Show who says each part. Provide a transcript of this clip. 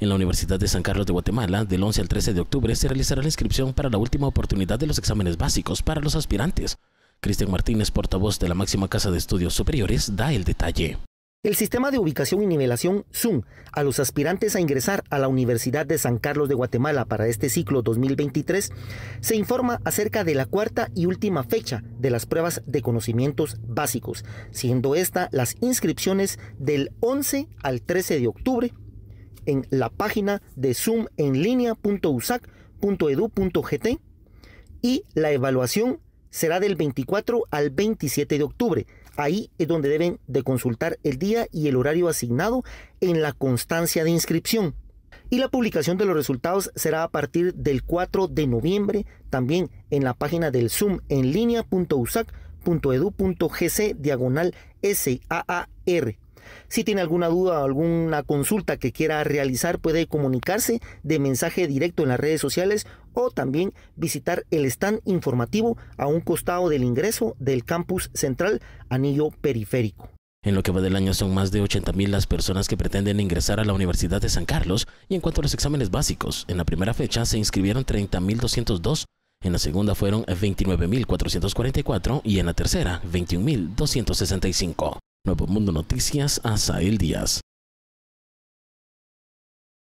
Speaker 1: En la Universidad de San Carlos de Guatemala, del 11 al 13 de octubre, se realizará la inscripción para la última oportunidad de los exámenes básicos para los aspirantes. Cristian Martínez, portavoz de la máxima casa de estudios superiores, da el detalle.
Speaker 2: El sistema de ubicación y nivelación Zoom a los aspirantes a ingresar a la Universidad de San Carlos de Guatemala para este ciclo 2023 se informa acerca de la cuarta y última fecha de las pruebas de conocimientos básicos, siendo esta las inscripciones del 11 al 13 de octubre en la página de zoomenlinea.usac.edu.gt y la evaluación será del 24 al 27 de octubre. Ahí es donde deben de consultar el día y el horario asignado en la constancia de inscripción. Y la publicación de los resultados será a partir del 4 de noviembre, también en la página del Zoom en línea.usac.edu.gc diagonal SAAR. Si tiene alguna duda o alguna consulta que quiera realizar, puede comunicarse de mensaje directo en las redes sociales o también visitar el stand informativo a un costado del ingreso del campus central Anillo Periférico.
Speaker 1: En lo que va del año son más de 80.000 las personas que pretenden ingresar a la Universidad de San Carlos y en cuanto a los exámenes básicos, en la primera fecha se inscribieron 30.202, en la segunda fueron 29.444 y en la
Speaker 2: tercera 21.265. Nuevo Mundo Noticias, Asael Díaz.